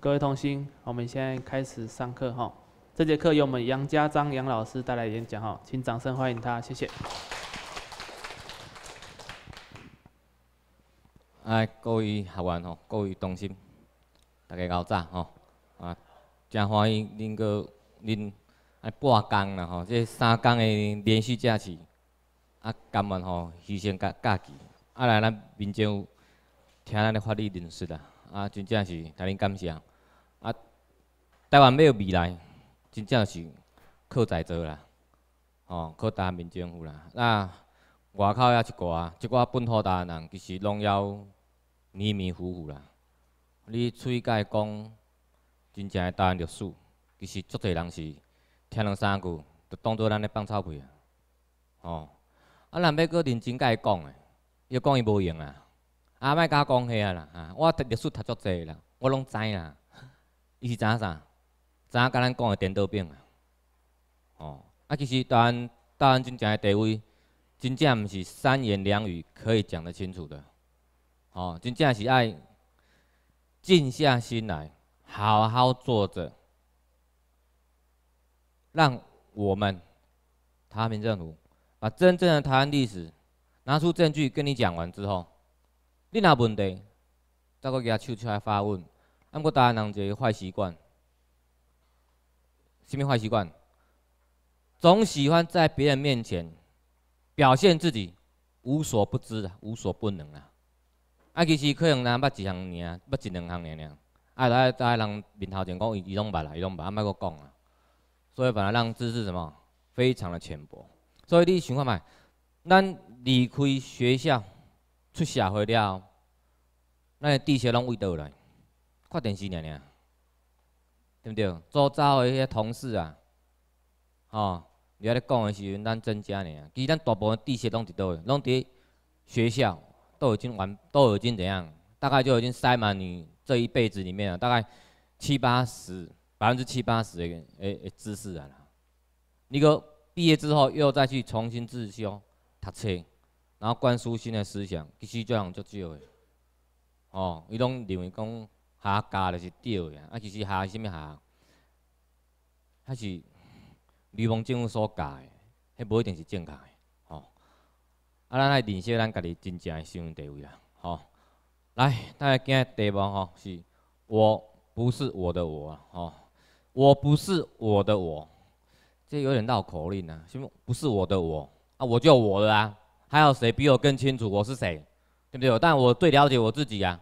各位同修，我们现在开始上课吼。这节课由我们杨家章杨老师带来演讲吼，请掌声欢迎他，谢谢。哎，各位学员吼，各位同修，大家好早吼啊，真欢迎恁个恁半工啦吼，这三工的连续假期，啊，甘愿吼，牺牲假假期，啊来咱面有听咱的法律认识啦。啊，真正是替恁感谢。啊，台湾要未来，真正是靠在座啦，吼，靠台湾民政府啦。那外口也是寡，一寡本土湾人，其实拢要迷迷糊糊啦。你嘴去甲伊讲，真正的湾历史，其实足侪人是听两三句，就当做咱咧放臭屁啊，吼。啊，咱要搁认真甲伊讲诶，要讲伊无用啊。阿莫甲讲起啊啦，我读历史读足济啦，我拢知啦。伊是怎啊？怎啊？甲咱讲个颠倒病啊！哦，啊其实台湾台湾真正个地位，真正毋是三言两语可以讲得清楚的。哦，真正是爱静下心来，好好坐着，让我们台民政府把真正的台湾历史拿出证据跟你讲完之后。你若问题，才搁举手出来发问。啊，毋过大个人一个坏习惯，什物坏习惯？总喜欢在别人面前表现自己，无所不知啊，无所不能啊。啊，其实可人，咱捌一项尔，啊，捌一两项尔尔。啊，来在人面头前讲，伊伊拢捌啦，伊拢捌，啊，莫个讲啊。所以来让知识什么，非常的浅薄。所以你想看觅，咱离开学校。出社会了，咱的知识拢围倒来，看电视尔尔，对不对？周遭迄些同事啊，吼，你阿咧讲的时阵，咱真加尔？其实咱大部分知识拢伫倒位，拢伫学校，都已经完，都已经怎样？大概就已经塞满你这一辈子里面了，大概七八十百分之七八十的诶知识啊！你讲毕业之后又再去重新自修读册？然后灌输新的思想，其实这样足少的，吼，伊拢认为讲下教就是对的啊，其实下什么下？它是联邦政府所教的，迄无一定是正确的，哦，啊，咱来认识咱家己真正的身份地位啊，吼。来，大家今日地方哦、是我不是我的我，吼，我不是我的我，这有点绕口令啊，什么不是我的我啊，我就我的啦。还有谁比我更清楚我是谁，对不对？但我最了解我自己呀。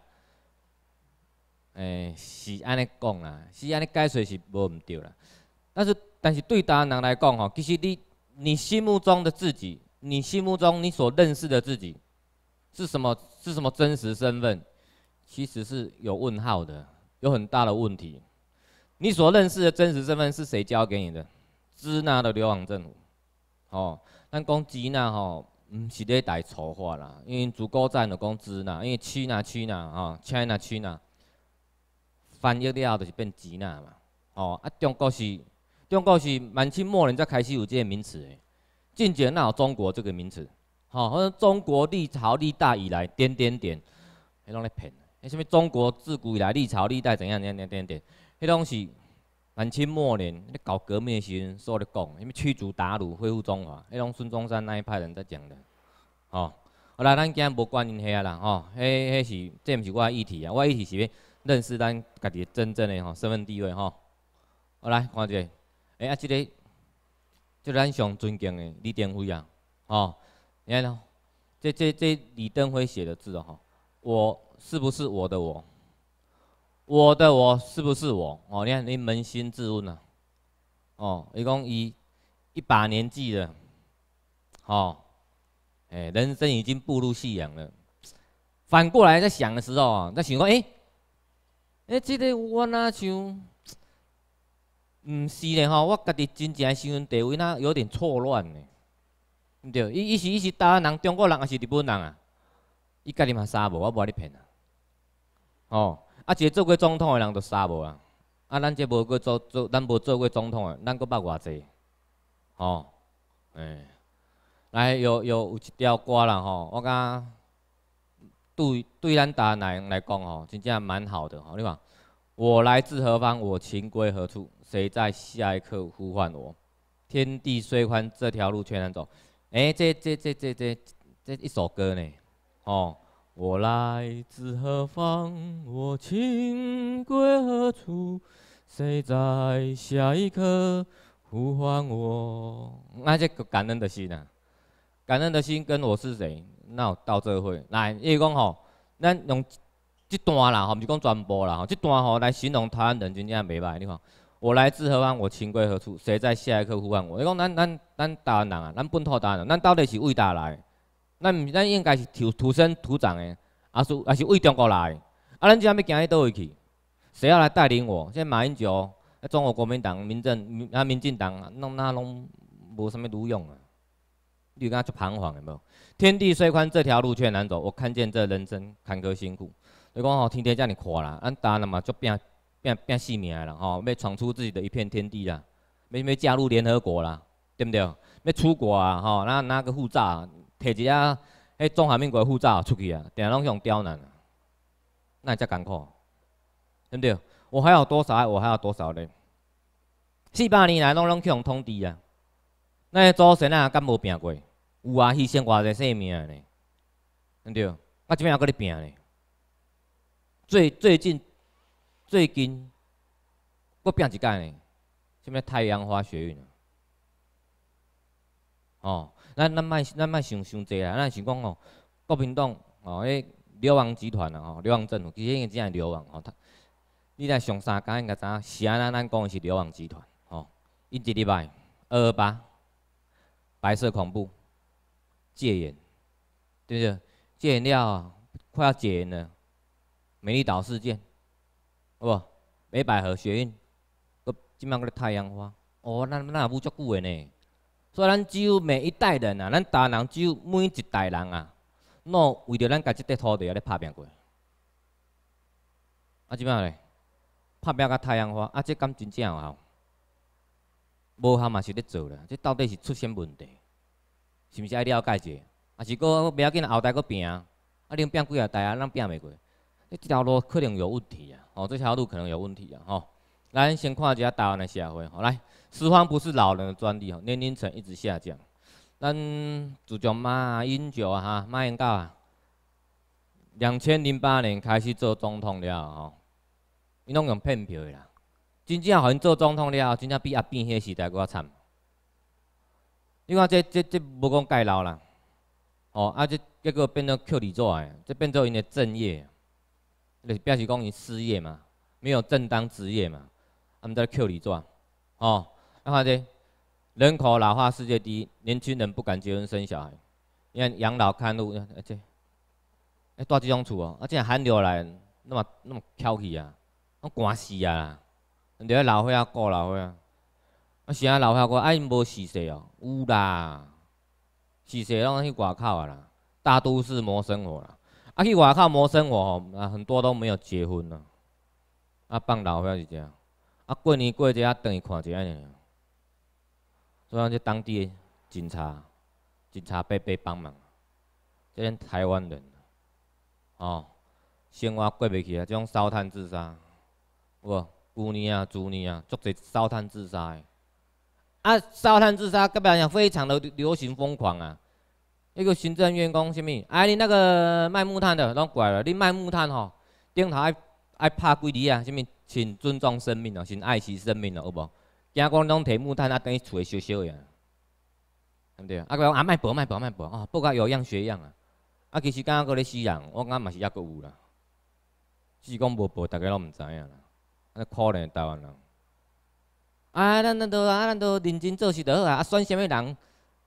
哎，是安尼讲啦，是安尼解释是无毋对啦。但是，但是对大人来讲吼，其实你你心目中的自己，你心目中你所认识的自己，是什么？是什么真实身份？其实是有问号的，有很大的问题。你所认识的真实身份是谁教给你的？支那的流亡政府。哦，但攻击那吼。毋是咧大粗话啦，因为古早就讲资呐，因为取呐取呐吼，取呐去呐，翻译了后就是变钱呐嘛。吼啊，中国是，中国是满清末年才开始有这个名词的，进前哪有中国这个名词？吼，好像中国历朝历代以来点点点，迄种咧骗，迄啥物中国自古以来历朝历代怎样怎样怎样点，迄种是。满清末年，你搞革命时，所咧讲，什么驱逐鞑虏，恢复中华，迄种孙中山那一派人在讲的，吼。好来，咱今无关心遐啦，吼，迄、迄是，这毋是我议题啊，我议题是咩，认识咱家己真正的吼身份地位吼。好来看一下，哎啊，即个，就咱上尊敬的李登辉啊，吼，你看咯，这、这、这李登辉写的字哦，吼，我是不是我的我？我的我是不是我？哦，你看，你扪心自问啊！哦，一共一一把年纪了，哦，哎，人生已经步入夕阳了。反过来在想的时候啊，在想说，哎哎，这个我哪像？唔是咧，吼，我家己真正身份地位那有点错乱呢，唔对，伊是伊是台湾人，中国人还是日本人啊？伊家你嘛傻无，我无把你骗啊！哦。啊！个做过总统的人，都傻无啊！啊，咱即无过做做，咱无做过总统的，咱阁捌偌济吼？诶，来，有有有一条歌啦吼！我觉对对，咱台湾来讲吼，真正蛮好的吼。你看，我来自何方？我情归何处？谁在下一刻呼唤我？天地虽宽，这条路却难走。哎，这这这这这这一首歌呢？哦。我来自何方？我情归何处？谁在下一刻呼唤我？那个感恩的心啊，感恩的心，跟我是谁？那到这会，来，因为讲吼，咱用这段啦吼，不是讲全部啦吼，这段吼来形容台湾人真正袂歹，你看，我来自何方？我情归何处？谁在下一刻呼唤我？你讲咱咱咱台湾人啊，咱本土台湾人，咱到底是为呾来？咱毋咱应该是土土生土长的，阿是也是为中国来。啊，咱即今要行去倒位去？谁要来带领我？在马英九、中国国民党、民政、啊，民进党，弄哪拢无啥物路用啊？你敢出彷徨的无？天地虽宽，这条路却难走。我看见这人生坎坷辛苦。你讲吼，天天叫你苦啦，咱大了嘛就变变变性命了吼，要闯出自己的一片天地啦，要要加入联合国啦，对不对？要出国啊吼，那拿个护照。摕一只，迄中华面国护照出去啊，定拢去用刁难，那才艰苦，对不对？我还有多少？我还有多少咧？四百年来，拢拢去用通知啊！那祖先啊，敢无拼过？有啊，牺牲偌济性命咧，对不对？我即边还搁咧拼咧，最最近最近，我拼一间咧，什么太阳花学运啊？哦，咱咱莫咱莫想想济啊！咱想讲哦，国民党哦，迄流亡集团啊，吼，流亡政，府，其实伊真系流氓哦。他，你在上山讲，应该知，时下咱咱讲的是流亡集团哦。一直礼拜，二二八白色恐怖，戒严，对不对？戒严了，快要戒严了。美丽岛事件，好不？美百合血案，搁今麦个太阳花，哦，咱咱也捂足久个呢。所以，咱只有每一代人啊，咱台人只有每一代人啊，拢为着咱家即块土地啊咧打拼过。啊，即摆咧？打拼甲太阳花，啊，这敢真正好。无效嘛是咧做咧，这到底是出啥问题？是毋是爱了解者？啊，是果袂要紧，后代佫拼，啊，恁拼几下代啊，咱拼袂过。即条路可能有问题啊，吼，这条路可能有问题啊，吼。咱先看一下台湾的社会，吼，来。拾荒不是老人的专利哦，年龄层一直下降。咱就讲马英九啊，马英九啊，两千零八年开始做总统了吼，伊拢用骗票的啦，真正好像做总统了，真正比阿扁迄个时代搁较惨。你看这这这无讲盖楼啦，哦，啊这结果变做扣里做哎，这变做因的正业，就是表示讲伊失业嘛，没有正当职业嘛，啊，毋在扣里做，哦。啊，看滴！人口老化世界第一，年轻人不敢结婚生小孩，你看养老看路，啊这，哎，住这种厝哦？啊，这样喊叫来，那么那么翘起啊，我寒死啊！人家老岁仔顾老岁仔。啊，是啊，老岁仔顾，因无事事哦，有啦，事实拢去外口啊啦，大都市谋生活啦。啊，去外口谋生活哦，啊，很多都没有结婚呐。啊，放老岁仔是这样，啊，过年过节啊，等于看一下尔。所以讲，这当地警察、警察伯伯帮忙，这些台湾人，哦，生活过袂去啊，这种烧炭自杀，无，旧年啊、前年啊，足侪烧炭自杀的。啊，烧炭自杀，隔壁像非常的流行疯狂啊。一个行政员工，啥物？哎，你那个卖木炭的，拢拐了。你卖木炭吼，顶头爱爱拍几字啊？啥物？请尊重生命啊，请爱惜生命啊，好无？惊讲拢摕木炭，啊等于厝诶烧烧诶，对毋对啊？啊讲啊卖薄，卖薄，卖薄，啊，大甲有样学样啊。啊其实讲个死人，我感觉嘛是抑阁有啦，只是讲无报，逐个拢毋知影啦。啊可怜台湾人。啊，咱咱都啊，咱都认真做事就好啊。啊选啥物人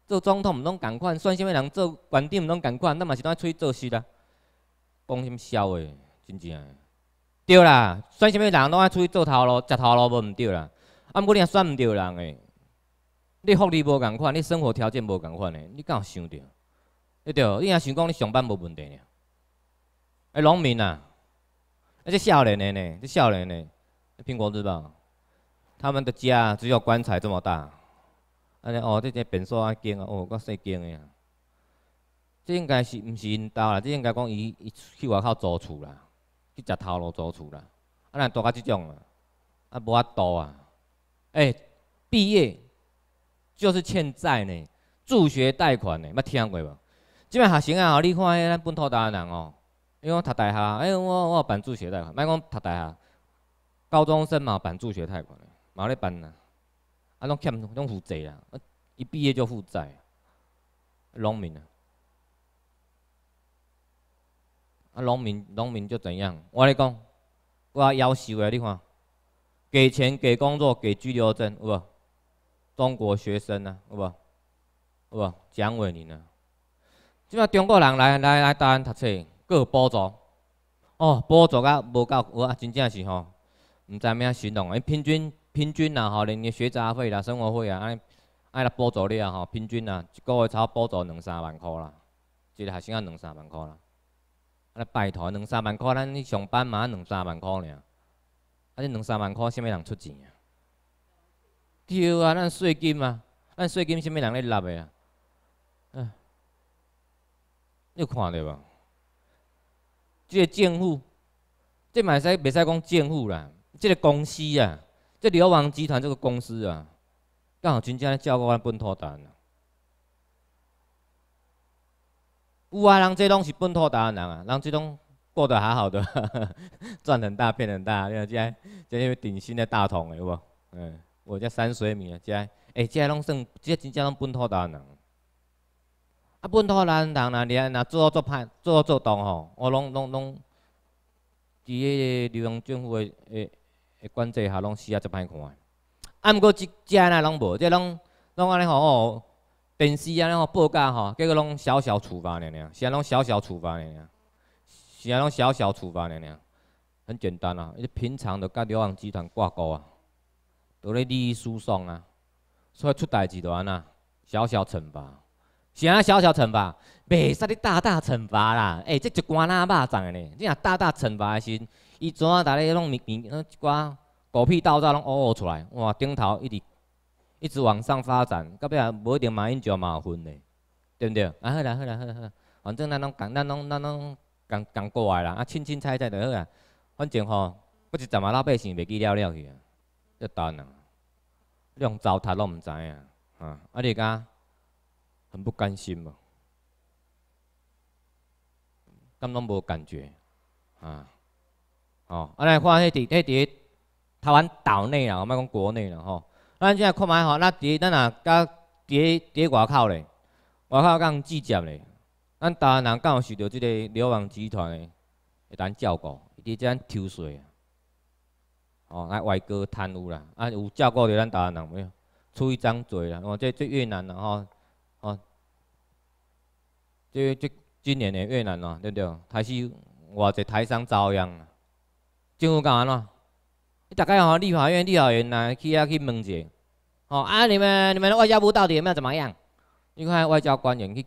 做总统毋拢共款，选啥物人做官长毋拢共款，咱嘛是爱出去做事啦。讲啥物痟诶，真正。对啦，选啥物人拢爱出去做头路，食头路无毋对啦。啊！毋过你也选毋对人诶，你福利无共款，你生活条件无共款诶，你敢有想到？对，你若想讲你上班无问题，哎，农民啊，哎，只少年的呢？这少年个，《苹果日报》他们的家只有棺材这么大。安尼哦，这只别墅啊，建啊，哦，够细间诶啊。这应该是毋是因兜啦？这应该讲伊伊去外口租厝啦，去食头路租厝啦。啊，若大家即种啊，啊，无法度啊。哎，毕业就是欠债呢，助学贷款呢，捌听过无？即摆学生仔吼，你看，迄咱本土台湾人哦，哎，我读大学，哎，我我办助学贷款，莫讲读大学，高中生嘛办助学贷款，嘛咧办呐，啊，拢欠拢负债啦，一毕业就负债，农民啊，啊，农民农民就怎样？我咧讲，我幺休诶，你看。给钱、给工作、给拘留证，是不？中国学生呢，是不？是不？蒋伟林呢？即要中国人来来来台湾读册，各补助。哦，补助啊，无够，啊，真正是吼，唔知咩形容。因平均平均啦，吼，连个学杂费啦、生活费啊，安安来补助你啊，吼，平均啊，一个月差不多补助两三万块啦，一个学生啊两三万块啦。尼拜托，两三万块，咱上班嘛，两三万块呢？啊！你两三万块，啥物人出钱啊？对啊，咱税金啊，咱税金啥物人咧纳的啊？你看着无？即个府，即这会使袂使讲政府啦，即个公司啊，即刘王集团这个公司啊，刚好正咧照顾咱本土党啊。有啊，人这拢是本土党人啊，人这拢。过得还好的，赚很大，变很大。现在，现在顶新的大同有无？嗯，我叫山水米啊。现在，哎，现在拢算，即个真正拢本土人。啊，本土人，人啊，啦，你啊，做做派，做做动吼，我拢拢拢，伫迄个流央政府的诶诶管制下，拢死啊，足歹看。啊，毋过即安呢拢无，即个拢拢安尼吼，电视啊，然后报价吼，结果拢小小处罚了了，是啊，拢小小处罚了了。是啊，拢小小处罚尔了，很简单啊。伊平常着甲两岸集团挂钩啊，都咧利益输送啊，所以出代志就安那，小小惩罚。是啊，小小惩罚，袂使你大大惩罚啦。哎，即一寡哪肉粽呢？你若大大惩罚个时，伊怎啊？逐个拢面面，一寡狗屁道道拢乌乌出来，哇，顶头一直一直往上发展，到尾啊，无一定马因就麻烦嘞，对不对？啊，好啦好啦好啦好，啦，反正咱拢讲，咱拢咱拢。刚刚过来啦，啊，清清菜菜就好啊。反正吼，我一站啊，老百姓袂记了了去啊，一但啊，量糟蹋拢毋知影啊，啊，你讲很不甘心无？咁拢无感觉啊，哦，啊，来看，迄伫迄伫台湾岛内啦，唔系讲国内啦吼，咱现在看卖吼，咱地那哪，加伫底外口咧，外口咁季节咧。咱台湾人敢有受到即个流氓集团诶，会当照顾？伊伫遮抽税，哦，啊，外国贪污啦，啊，有照顾着咱台湾人没有？出一张嘴啦，哦，即即越南啦吼，哦，即即今年诶越南啦，对不对？开始偌侪台商遭殃啦，政府干怎？伊大概吼，立法院、立法院呐，去遐去问者，哦，啊，你们你们外交部到底有没怎么样？你看外交官员去。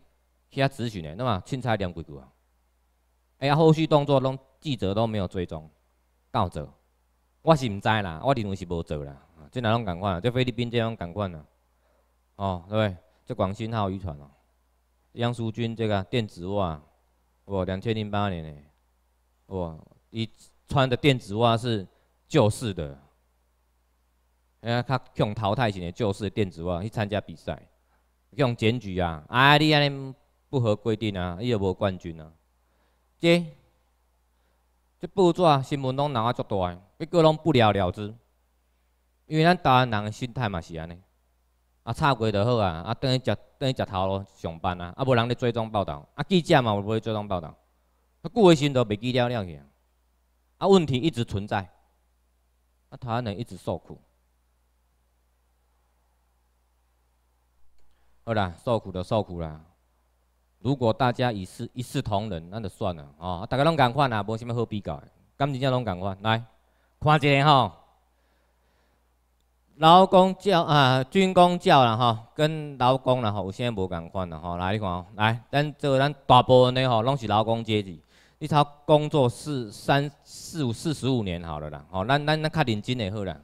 去遐咨询嘞，那么凊彩念几句啊？哎呀，后续动作拢记者都没有追踪，到，有做？我是唔知啦，我认为是无做啦。即哪种感官？即菲律宾即种感官啊？哦，对，这广兴号渔船哦，杨淑君这个电子袜，哇，两千零八年诶，哇，伊穿的电子袜是旧式的，哎呀，他用淘汰型的旧式的电子袜去参加比赛，用检举啊，哎，你安尼。不合规定啊，伊也无冠军啊。这这报纸新闻拢闹啊足大，不过拢不了了之，因为咱台湾人的心态嘛是安尼，啊，吵过就好啊，啊，等于食等于食头咯，上班啊，啊，无人咧追踪报道，啊，记者嘛，无咧追踪报道，他顾衞心都袂记了了去，啊，问题一直存在，啊，台湾人一直受苦，好啦，受苦的受苦啦。如果大家一视一视同仁，那就算了哦。大家拢敢换啊，无什么比较的，感情上拢敢换，来，看一下吼，劳工叫啊，军工叫啦吼，跟劳工啦吼，有些无敢换啦吼。来，你看来，咱做咱大部分的吼，拢是劳工阶级，你操工作四三四五四十五年好了啦，吼，咱咱咱较认真的好啦，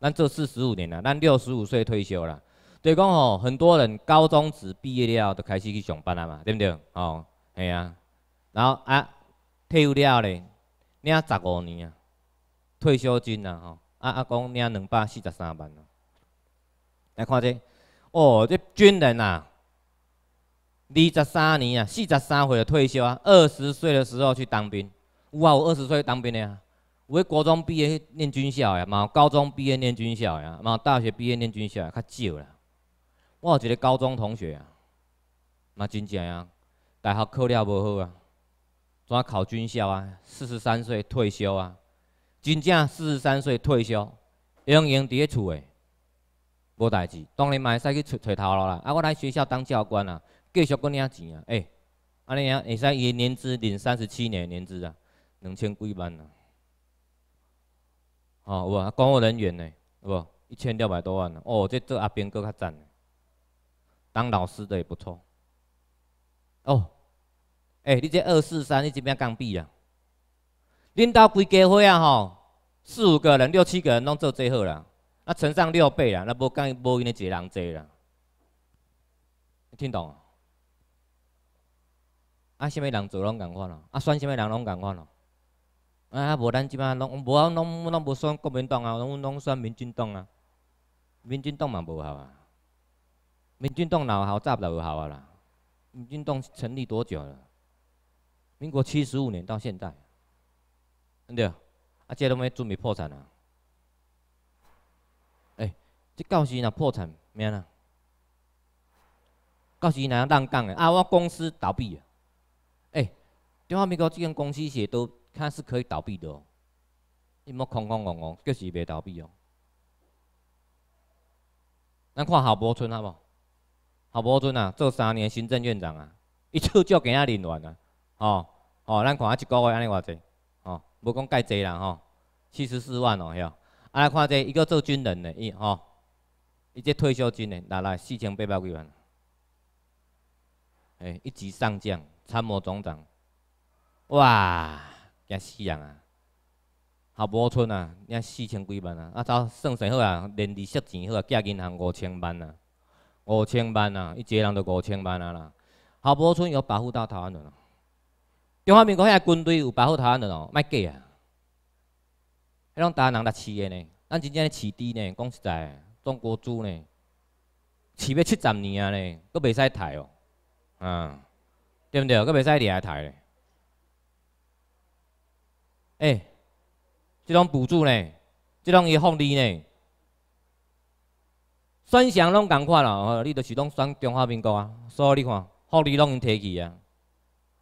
咱做四十五年啦，咱六十五岁退休啦。所以讲哦，很多人高中只毕业了后就开始去上班啊嘛，对不对？哦，系啊。然后啊退休了嘞，领十五年啊，退休金啊，吼，啊啊讲领两百四十三万啊。来看这哦，这军人啊，二十三年啊，四十三岁退休啊，二十岁的时候去当兵。有啊，有二十岁当兵的啊，我国中毕业念军校呀，嘛高中毕业念军校呀，嘛大学毕业念军校也较少啦。我有一个高中同学啊，嘛真正啊，大学考了无好啊，怎考军校啊？四十三岁退休啊，真正四十三岁退休，永远伫咧厝诶，无代志，当然嘛会使去找找头路啦。啊，我来学校当教官啊，继续搁领钱啊，诶，安尼啊，会使伊年资领三十七年年资啊，两千几万啊，哦有啊，公务人员呢，无一千六百多万啊，哦，即做阿兵搁较赚。当老师的也不错哦，哎，你这二四三，你这边刚毕啊，恁兜规家伙啊？吼，四五个人、六七个人拢做最好啦，那乘上六倍啦，那无讲无用的几个人做啦，听懂？啊，什么人做拢共款咯？啊，选什么人拢共款咯？啊，无咱即摆拢无啊，拢拢无选国民党啊，拢拢选民进党啊，民进党嘛无好啊。民进党老好，炸老了鹅好啊啦！民进党成立多久了？民国七十五年到现在，对啊，啊，这都要准备破产啊！哎，这到时若破产，咩啦？到时若当讲的，啊，我公司倒闭。哎，中华民国这间公司些都，它是可以倒闭的哦。你莫空空嗡嗡，就是袂倒闭哦。咱看侯伯村好不？哈伯村啊，做三年行政院长啊，一出捉几啊人员啊，吼吼，咱看啊一个月安尼偌济，吼，无讲介济啦吼，七十四万哦，晓？啊来看这一个做军人的伊吼，伊这退休金呢拿来四千八百几万，哎，一级上将参谋总长，哇，惊死人啊！哈伯村啊，领四千几万啊，啊，走算算好啊，连利息钱好啊，寄银行五千万啊。五千万啊！一个人就五千万啊啦！下埔村有保护到台湾的，中华民国遐军队有保护台湾的哦，卖假啊！迄种台湾人来饲的呢，咱真正来饲猪呢。讲实在，中国猪呢，饲要七十年啊呢，搁袂使刣哦嗯，啊！点点搁袂使掠来刣嘞。哎，即种补助呢，即种伊福利呢？选项拢共款啦，吼，你就是拢选中华民国啊，所以你看福利拢因摕去啊，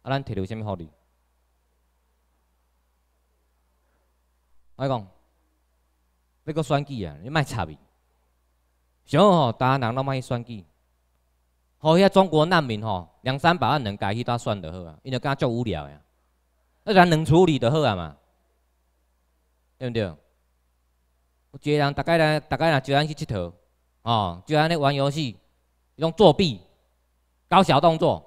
啊，咱摕到啥物福利？我讲你搁选举啊，你卖插伊。想吼，逐湾人拢卖去举，计，吼遐中国难民吼，两三百万人家去，搭选得好啊，因着敢足无聊呀，而咱能处理得好啊嘛，对不对？有一个人大概来，大概来招咱去佚佗。哦，就安尼玩游戏，一种作弊，搞小动作，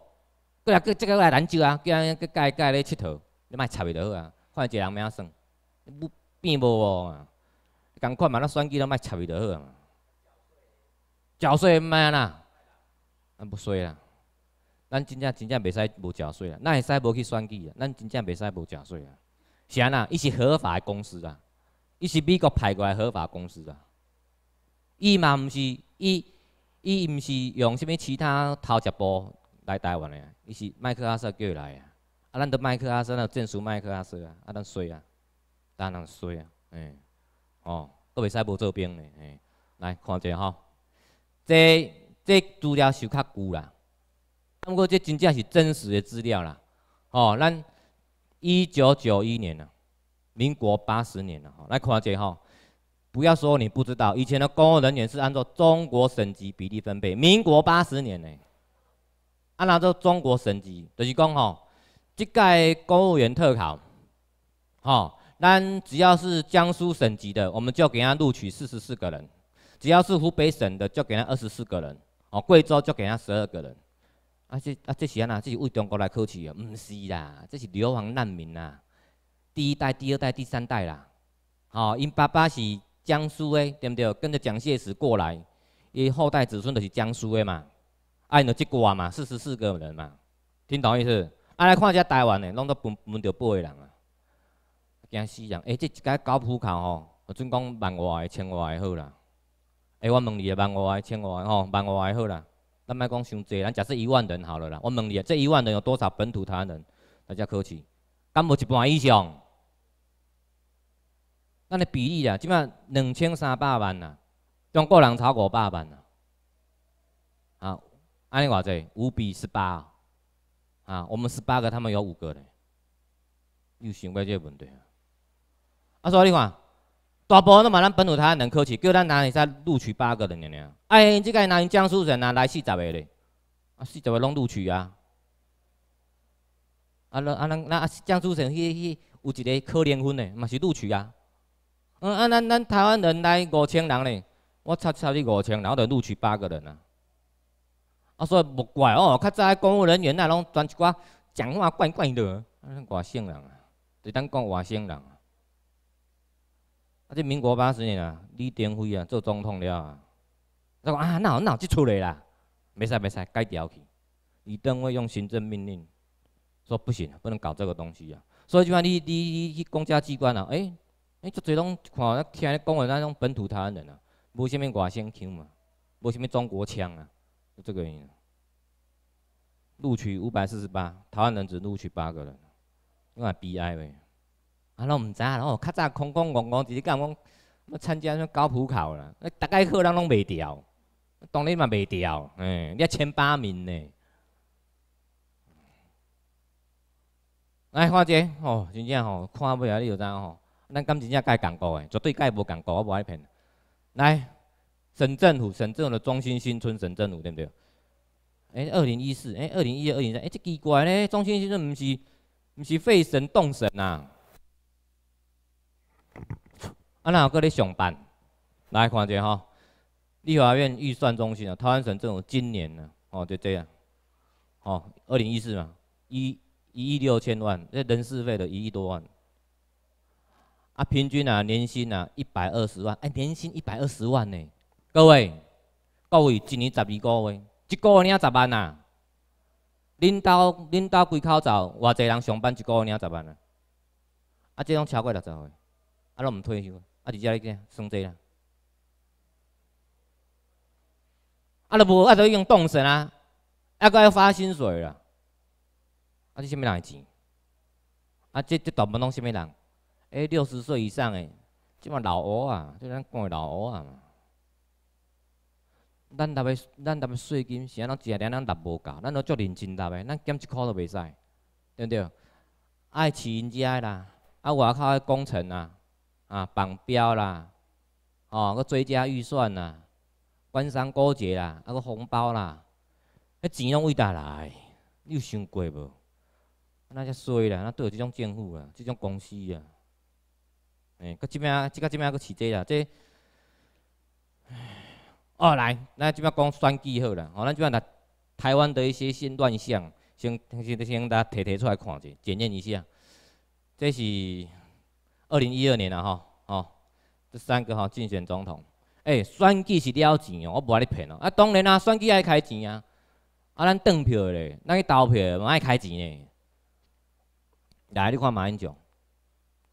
过来，过这个来兰州啊，叫安尼，各盖各咧佚佗，你莫插伊到好啊，看一个人名算，不变无哦，共款嘛，咱选举了莫插伊到好啊，缴税毋免啊呐，唔税啦，咱真正真正袂使无缴税啦，咱会使无去选举啊？咱真正袂使无缴税啦。安呐？伊是合法公司啊，伊是美国派过来合法公司啊。伊嘛毋是，伊伊毋是用啥物其他头一步来台湾的，伊是麦克阿瑟叫来的。啊，咱都麦克阿瑟那证书麦克阿瑟啊，啊，咱水啊，当然水啊，哎，哦，都袂使无做兵的，哎，来看一下吼。这这资料是较旧啦，不过这真正是真实的资料啦。哦，咱一九九一年啊，民国八十年啊，吼，来看一下吼。不要说你不知道，以前的公务人员是按照中国省级比例分配。民国八十年呢，按照中国省级，就是讲吼，这届公务员特考，吼，那只要是江苏省级的，我们就给他录取四十四个人；只要是湖北省的，就给他二十四个人；哦，贵州就给他十二个人。啊这啊这些呢，这是为中国来考取的，不是啦，这是流亡难民啦，第一代、第二代、第三代啦，哦，因爸爸是。江苏的，对不对？跟着蒋介石过来，伊后代子孙都是江苏的嘛，因就即挂嘛，四十四个人嘛，听懂意思？啊来看下台湾的，拢都分分着八个人啊，惊死人！哎，即一届高普考吼，我准讲万外的、千外的好啦。哎，我问你啊，万外的、千外的吼，万外的好啦，咱莫讲伤济，咱假设一万人好了啦。我问你啊，这一万人有多少本土台湾人？大家可气，敢无一半以上？咱的比例啊，即码两千三百万啊，中国人超过百万啊。啊，安尼偌济，五比十八，啊，我们十八个，他们有五个嘞，又是即个问题啊。啊，所以你看，大部分嘛，咱本土台能考起，叫咱哪里再录取八个的呢？哎，即个哪因江苏省啊来四十个嘞？啊，四十个拢录取啊。啊，那啊，那那江苏省去去有一个可怜分的，嘛是录取啊。嗯，啊，咱咱台湾人来五千人咧，我差差你五千，然后就录取八个人啊。啊，所以不怪哦，较早公务人员那拢专一寡讲话怪怪的，外省人啊，就咱讲外省人啊。啊，这民国八十年啊，李登辉啊做总统了啊，说啊，那那即出来啦，没事没事，改掉去。李登辉用行政命令说不行，不能搞这个东西啊。所以就讲你你公家机关啊，哎。你做在拢看，听咧讲个那种本土台湾人啊，无什么外省腔嘛，无什么中国腔啊，就这个原因。录取五百四十八，台湾人只录取八个人，因为 BI 喂，啊，拢毋知啊，后较早空空逛逛，一日讲讲，参加高普考啦，大概课人拢袂调，当然嘛袂调，哎，一千八名呢。哎，花姐哦，真正哦，看不了你有啥哦。咱感情正该讲过诶，绝对该无讲过，我无爱骗。来，省政府，省政府的中心新村，省政府对不对？哎，二零一四，哎，二零一二，二零三，哎，这奇怪咧，中心新村毋是毋是费神动神呐？啊，哪有搁咧上班，来看者吼，立法院预算中心啊，台湾省政府今年啊，哦，就这样，哦，二零一四嘛，一一亿六千万，这人事费的一亿多万。啊，平均啊，年薪啊，一百二十万。哎，年薪一百二十万呢？各位，各位，一年十二个月，一个月领十万呐。恁兜恁兜几口罩，偌济人上班，一个月领十万啊？啊，这拢超过六十岁，啊，拢毋退休，啊，伫遮咧干？算济啦。啊，都无，啊，都已经冻死啦。啊，个要发薪水啦。啊，这什么人钱？啊，这这大部分拢什么人？欸，六十岁以上诶，即嘛老乌啊，即咱讲诶老乌啊嘛。咱逐别，咱逐别税金，是安怎食点咱纳无够？咱都足认真纳诶，咱减一箍都袂使，对毋对？爱饲因遮啦，啊外口诶工程啊，啊绑标啦，哦，搁追加预算啦，官商勾结啦，啊搁红包啦，迄钱拢位搭来？你有想过无？咱遮衰啦，咱都有即种政府啊，即种公司啊。哎，搁即边即个即边搁饲起侪啦，即。哦，来，咱即边讲选举好啦，吼，咱即边来台湾的一些新乱象，先先先先大家提提出来看者，检验一下。这是二零一二年啦，吼，吼，这三个吼竞选总统，哎，选举是了钱哦，我无甲你骗哦，啊，当然啊，选举爱开钱啊，啊，咱登票咧，咱去投票，毋爱开钱诶。来，你看马英九。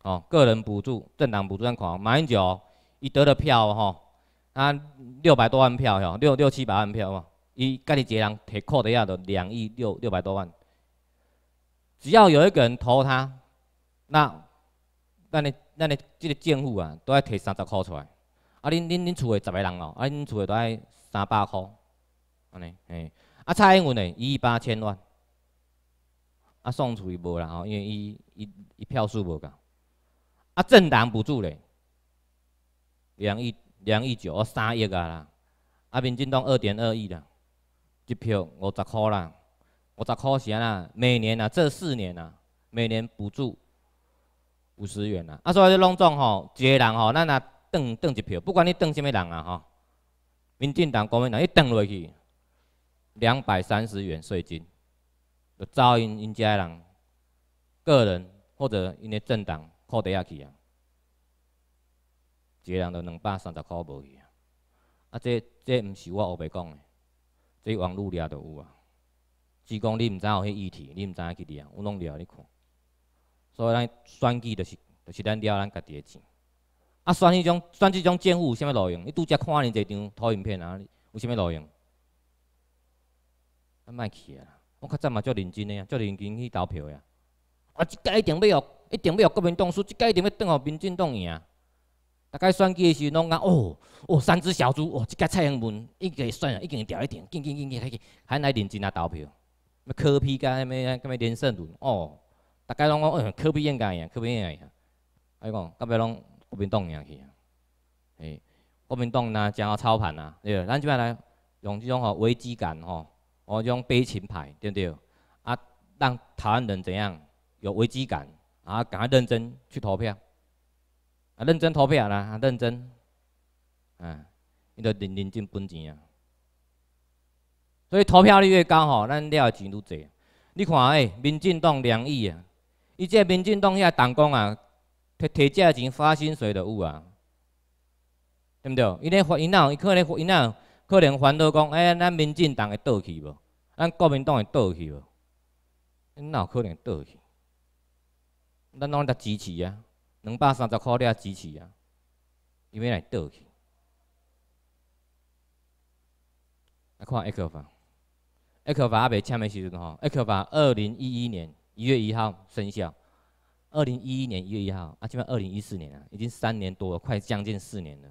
哦，个人补助、政党补助那款，马英九，伊得的票吼，他六百多万票，吼，六六七百万票哦，伊家己一个人提扣的亚的两亿六六百多万，只要有一个人投他，那，那你那你即个政府啊，都要提三十块出来，啊，恁恁恁厝的十个人哦，啊，恁厝的都要三百块，安尼，嘿，啊，蔡英文的一亿八千万，啊，宋楚瑜无啦吼，因为伊伊伊票数无够。啊，政党补助嘞，两亿两亿九，哦三亿啊啦。啊，民进党二点二亿啦，一票五十块啦，五十块是啊啦，每年啊，这四年啊，每年补助五十元啦，啊，所以拢总吼，一个人吼，咱啊，登登一票，不管你登甚物人啊，吼，民进党、国民党，你登落去两百三十元税金，就招因因家人个人或者因的政党。靠地下去啊！一个人着两百三十块无去啊！啊，这这毋是我学白讲个，这网络掠着有啊。只讲你毋知有迄议题，你毋知影去聊，我拢聊你看。所以咱选举著是著是咱掠咱家己的钱。啊，选迄种选即种政府有啥物路用？你拄则看哩济张投影片啊，有啥物路用？咱莫去啊！我较早嘛足认真诶啊，足认真去投票呀。啊，即个一定要。一定要国民党输，即届一定要当互民进党赢。大概选举时，拢讲哦哦，三只小猪哦，即届蔡英文，一个算了，一个调一点，紧紧紧紧，还来认真啊投票？咩个迄个咩咩连胜文哦，大概拢讲，哦，科比应该赢，科比应该赢。伊讲，到尾拢国民党赢去啊。嘿，国民党呐，正好操盘啊。对，咱即摆来用即种吼危机感吼，哦，种悲情牌，对不对？啊，让台湾人怎样有危机感？啊，敢认真去投票？啊，认真投票啦，认真，啊，伊都认认真本钱啊。所以投票率越高吼，咱了钱愈侪。你看诶，民进党两亿啊，伊即个民进党遐党工啊，摕摕这钱发薪水都有啊，对不对？伊咧，伊哪有？伊可能，伊哪有可能反倒讲，诶，咱民进党会倒去无？咱国民党会倒去无？因哪有可能倒去？咱拢在支持啊，两百三十块你也支持啊，因为来倒去。来看《宪法》，《宪法》阿未签的时阵吼，《宪法》二零一一年一月一号生效，二零一一年一月一号，啊，起码二零一四年啊，已经三年多，了，快将近四年了。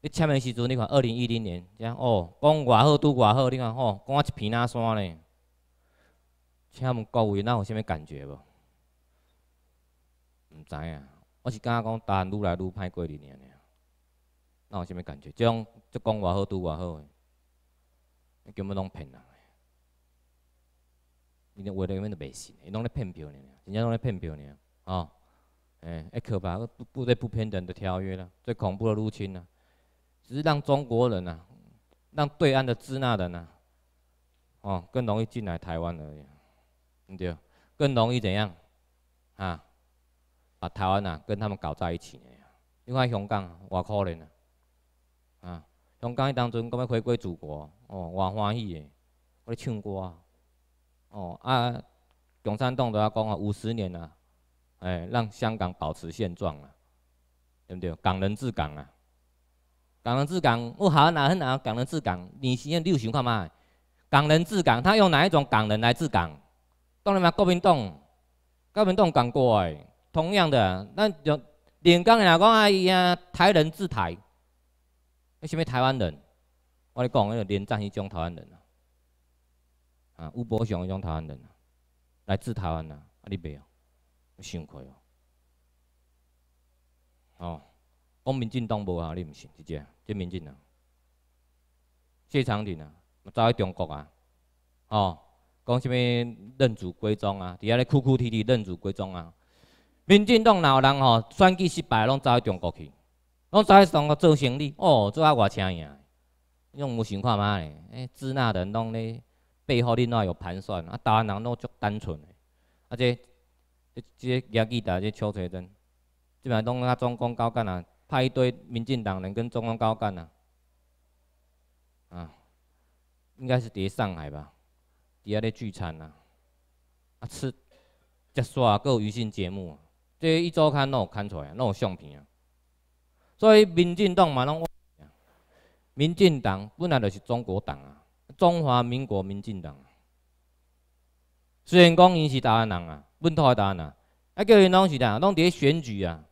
你签的时阵，你看二零一零年，这样哦，讲偌好拄偌好，你看吼，讲、啊一片仔山嘞？请问各位，咱有啥物感觉无？毋知影，我是感觉讲，台湾愈来愈歹过哩，尔尔。侬有啥物感觉？即种即讲偌好，拄偌好，根本拢骗人诶。伊话里面都袂信伊拢咧骗票哩，真正拢咧骗票哩。哦，嘿，一可怕！部部队不平等的条约啦，最恐怖的入侵啦，只是让中国人啦，让对岸的支那人啦，哦，更容易进来台湾而已，毋对？更容易怎样？啊？把台湾啊，跟他们搞在一起的。你看香港，偌可怜啊！啊，香港伊当中讲要回归祖国，哦，偌欢喜的，我咧唱歌。哦啊，中山洞都要讲啊，五十年啊，哎，让香港保持现状啊，对不对？港人治港啊，港人治港，我好哪很哪港人治港。你先六旬看嘛，港人治港，他用哪一种港人来治港？当然嘛，国民党，国民党讲过。同样的，咱就连江人讲啊，伊啊台人自台，伊什物台湾人？我你讲，迄个连战迄种台湾人啊，啊吴伯雄迄种台湾人啊，来自台湾啊，啊你袂哦？想开哦，哦，讲民进党无啊，你毋信直接？即民进党，谢长廷啊，走去中国啊，哦，讲啥物认祖归宗啊，伫遐咧哭哭啼啼认祖归宗啊。民进党老人吼选举失败，拢走去中国去，拢去中国做生意，哦，做啊外钱赢。你拢无想看嘛嘞？哎，支那人拢咧背后另外有盘算，啊，台湾人拢足单纯个，啊，这这这日记台这手提灯，基本上拢啊中共高干啊派一堆民进党人跟中共高干啊，啊，应该是伫上海吧，伫遐咧聚餐啊，啊吃，食啥有娱乐节目。这一周刊拢有刊出来？拢有相片啊？所以民进党嘛，拢民进党本来就是中国党啊，中华民国民进党虽然讲因是台湾人啊，本土的台湾人，啊叫因拢是啥，拢伫选举啊。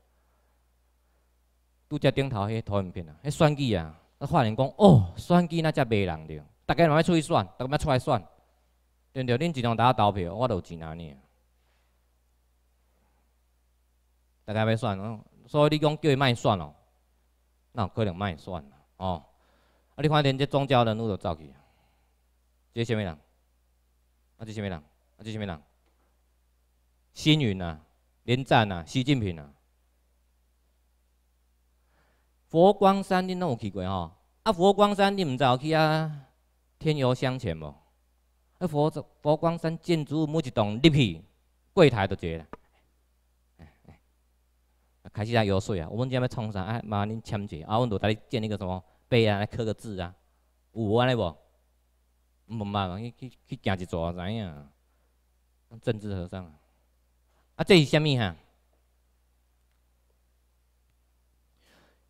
拄只顶头迄个投影片啊，迄选举啊，啊发现人讲，哦，选举若只袂人着，大家拢爱出去选，大家要出来选，用着恁一张台投票，我都有钱拿呢。大家要选，咯，所以你讲叫伊卖选咯，那可能卖选哦，啊！你看连这宗教人物都走去，这什么人？啊，这什么人？啊，这什么人？星云啊，连战啊，习近平啊，佛光山，你拢有去过吼？啊，佛光山你唔走去啊？天游香前无，啊佛佛光山建筑每一栋立起，柜台都侪啦。开始在摇水啊！我们就要冲上哎，麻烦恁签字啊！我就带你建那个什么碑啊，刻个字啊，有无安尼无？唔嘛，去去去行一逝，知影。政治和尚啊，啊这是什物？哈？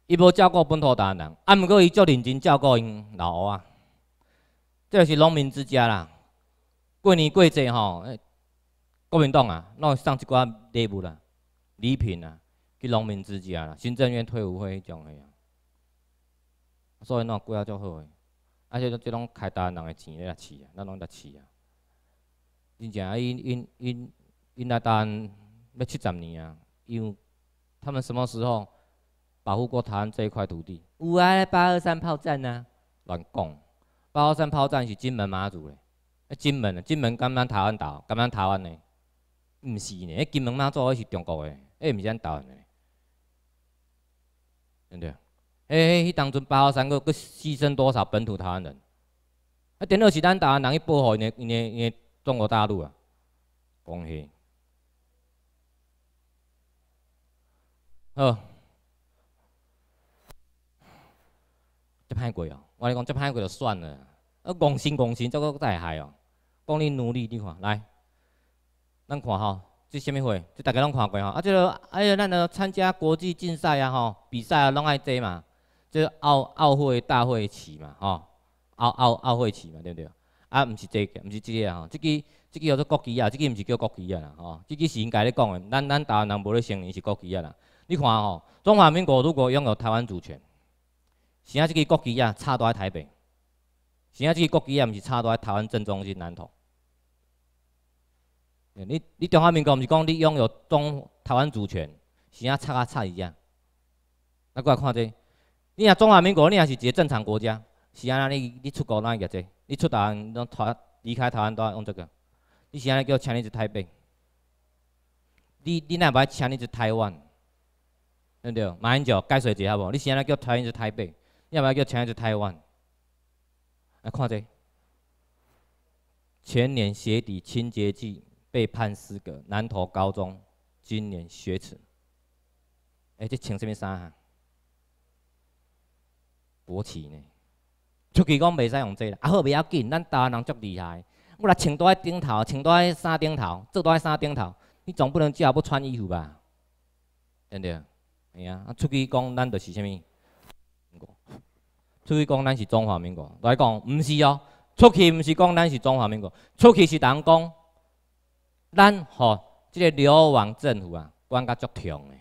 伊无照顾本土大人，啊，毋过伊足认真照顾因老啊，这是农民之家啦，过年过节吼，国民党啊，拢送一寡礼物啦，礼品啦。去农民之家啦，新政院退伍会迄种个啊，所以呐过啊足好个，而且即拢开台湾人个钱来饲啊，咱拢来饲啊，真正啊因因因因呾台湾要七十年啊，因他们什么时候保护过台湾这一块土地？有啊，八二三炮战啊，乱讲，八二三炮战是金门妈祖嘞，啊金门啊金门敢当台湾岛，敢当台湾嘞？毋是呢，诶金门马祖是中国个，诶毋是咱台湾个。对嗯对啊迄迄迄当中包含三个佫牺牲多少本土台湾人啊顶好是咱台湾人去保护因的因的因的中国大陆啊讲迄好遮歹过哦我甲你讲遮歹过就算了啊讲新讲新遮佫再害哦讲你努力你看来咱看吼即啥物货？即大家拢看过吼，啊即个，啊也咱个参加国际竞赛啊吼，比赛啊拢爱坐嘛，即奥奥会大会旗嘛吼，奥奥奥会旗嘛对不对？啊，毋是这个，毋是即个吼，即支即支叫做国旗啊，即支毋是叫国旗啊啦吼，即支是应该咧讲的，咱咱台湾人无咧承认是国旗啊啦。你看吼，中华民国如果拥有台湾主权，是啊即支国旗啊插在台北，是啊即支国旗啊毋是插在台湾正中心南头。你你中华民国毋是讲你拥有中台湾主权，是啊差啊差一样。来过来看者，你若中华民国，你若是一个正常国家，是安尼你你出国哪会个者？你出台湾，侬脱离开台湾，哪用这个？你是安尼叫请你去台北。你你哪爱请你去台湾？对不对？马英九改税一好无？你是安尼叫请你去台北，你毋爱叫请你去台湾？来看者，全年鞋底清洁剂。被判失格，南投高中今年学耻。哎，这请这边衫，国旗呢？出去讲袂使用这，啊好，袂要紧，咱台湾人足厉害。我来穿在顶头，穿在衫顶头，坐在衫顶头，你总不能只啊不穿衣服吧？对不对？呀、啊，出去讲咱着是甚物？出去讲咱是中华民国。来讲，毋是哦，出去毋是讲咱是中华民国，出去是人讲。咱吼，这个流湾政府啊，管甲足痛诶！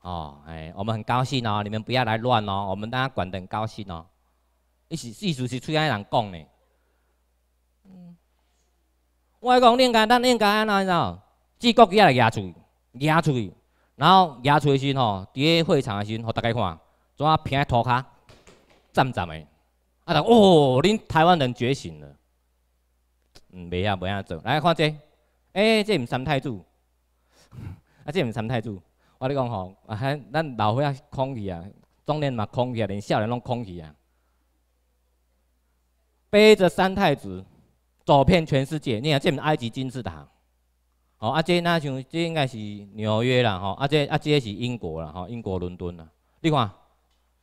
哦，哎，我们很高兴哦，你们不要来乱哦，我们大家管得高兴哦。意思意思是，出现人讲诶，我讲，应该，咱应该安怎？怎？举国旗来举出去，举出去，然后举出去时阵吼，伫个会场时阵，大家看，怎啊平喺涂骹站站诶？啊，人哦，恁台湾人觉醒了！嗯，袂晓，袂晓做，来看这。哎，这唔三太子，啊这唔三太子，我咧讲吼，啊嗨，咱老岁仔空虚啊，中年嘛空虚啊，连少年拢空虚啊。背着三太子，走遍全世界，你看这唔埃及金字塔，吼，啊这若像？这应该是纽约啦吼，啊这啊这是英国啦吼，英国伦敦啦，你看，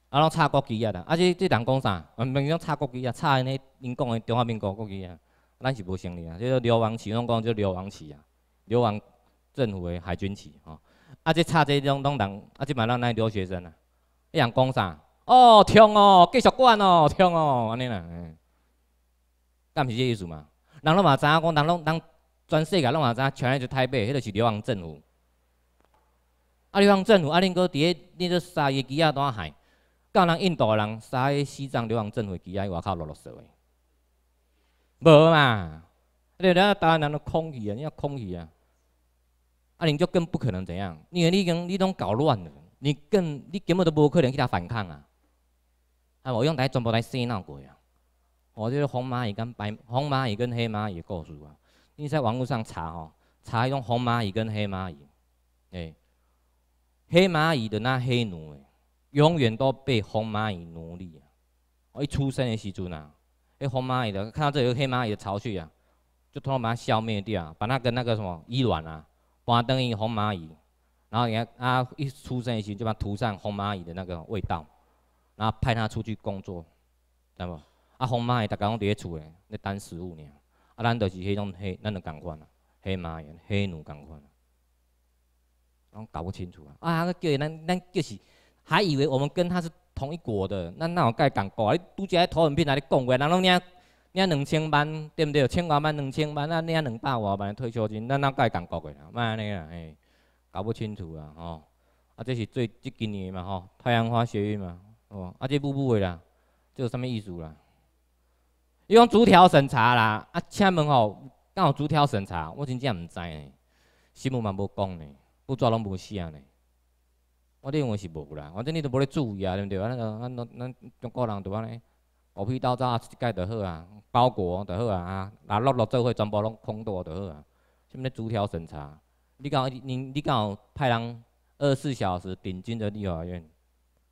啊拢插国旗啊啦，啊这这人讲啥？啊明明插国旗啊，插安尼英国的中华民国国旗啊。咱是无成立啊，即个流亡旗，拢讲个流亡旗啊，流亡政府的海军旗吼。啊，即差这种拢人，啊，即嘛咱咱留学生啊，伊人讲啥？哦，听哦，继续管哦，听哦，安尼啦，敢毋是个意思嘛？人拢嘛知影讲，人拢人全世界拢嘛知，影，穿起就台北，迄个是流亡政府。啊，流亡政府啊，恁哥伫个恁做撒个机仔多海，教人印度人沙个西藏流亡政府机仔外口落落嗦诶。无嘛，你啦，当然都空虚啊，你家空虚啊，啊，你就更不可能怎样，因为你已你你总搞乱了，你更你根本都无可能去他反抗啊，啊我用，大全部在洗脑过啊，我叫红蚂蚁跟白红蚂蚁跟黑蚂蚁告诉啊，你在网络上查吼，查一种红蚂蚁跟黑蚂蚁，哎，黑蚂蚁的那黑奴哎，永远都被红蚂蚁奴隶啊，我一出生的时阵啊。红蚂蚁的看到这有个黑蚂蚁的巢穴啊，就通偷把它消灭掉，把它跟那个什么蚁卵啊，把它当红蚂蚁，然后人家啊一出生一前就把它涂上红蚂蚁的那个味道，然后派它出去工作，懂不？啊，红蚂蚁大家拢咧厝诶，咧当食物呢，啊，咱就是迄种黑，咱就共款啊，黑蚂蚁、黑奴共款，拢搞不清楚啊，啊，叫伊咱咱就是还以为我们跟它是。同一国的，那那有介共股？伊拄只个讨论频道咧讲话，人拢领领两千万，对不对？千外万两千万，咱领两百外万退休金，咱哪有介敢股个？莫安尼啦，嘿，搞不清楚啦，吼。啊，这是最即今年嘛吼，太阳花学院嘛，哦，啊，这步步诶啦，这有啥物意思啦？伊讲逐条审查啦，啊，请问吼，敢有逐条审查？我真正毋知，新闻嘛无讲呢，不早拢无写呢。我认为是无啦，反正你都无咧注意啊，对不对？咱都咱都咱中国人就安尼，五皮刀仔一盖就好啊，包裹就好啊，啊，来落落做伙全部拢空大就好啊。什么逐条审查？你讲你你讲派人二十四小时盯紧这幼儿园，